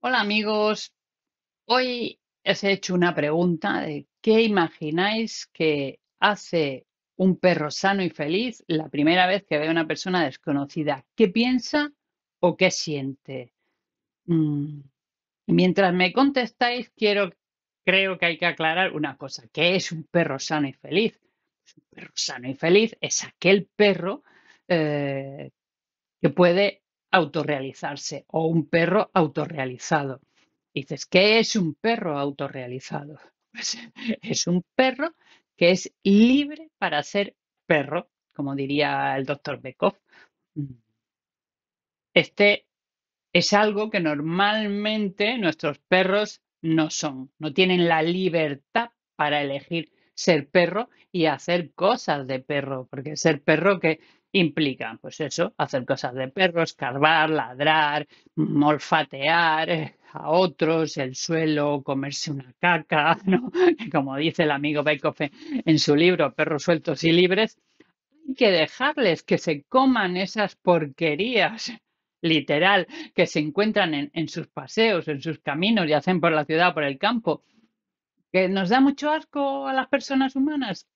Hola amigos, hoy os he hecho una pregunta de qué imagináis que hace un perro sano y feliz la primera vez que ve a una persona desconocida, qué piensa o qué siente. Mm, mientras me contestáis, quiero, creo que hay que aclarar una cosa, ¿qué es un perro sano y feliz? Pues un perro sano y feliz es aquel perro eh, que puede autorrealizarse o un perro autorrealizado. dices, ¿qué es un perro autorrealizado? Pues, es un perro que es libre para ser perro, como diría el doctor Bekov. Este es algo que normalmente nuestros perros no son, no tienen la libertad para elegir ser perro y hacer cosas de perro, porque ser perro que implican, pues eso, hacer cosas de perros, escarbar, ladrar, molfatear mm, eh, a otros, el suelo, comerse una caca, ¿no? Como dice el amigo Beikoff en su libro Perros sueltos y libres, hay que dejarles que se coman esas porquerías literal que se encuentran en, en sus paseos, en sus caminos y hacen por la ciudad, por el campo. ¿Que nos da mucho asco a las personas humanas?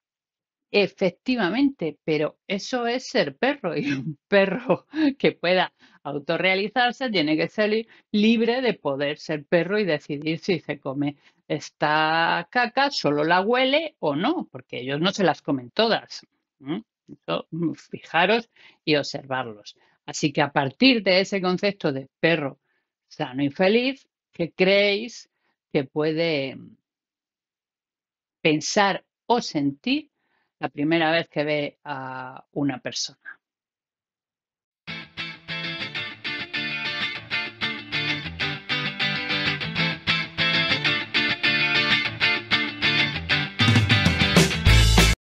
Efectivamente, pero eso es ser perro y un perro que pueda autorrealizarse tiene que ser libre de poder ser perro y decidir si se come esta caca, solo la huele o no, porque ellos no se las comen todas. Mm, fijaros y observarlos. Así que a partir de ese concepto de perro sano y feliz, ¿qué creéis que puede mm, pensar o sentir la primera vez que ve a una persona.